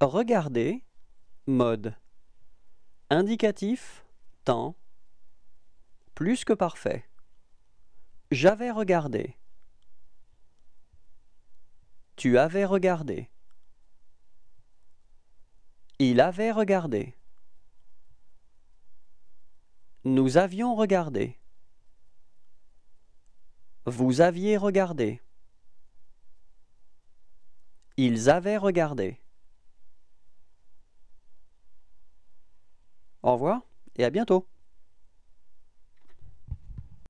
Regarder Mode Indicatif Temps Plus que parfait J'avais regardé Tu avais regardé Il avait regardé Nous avions regardé Vous aviez regardé ils avaient regardé. Au revoir et à bientôt.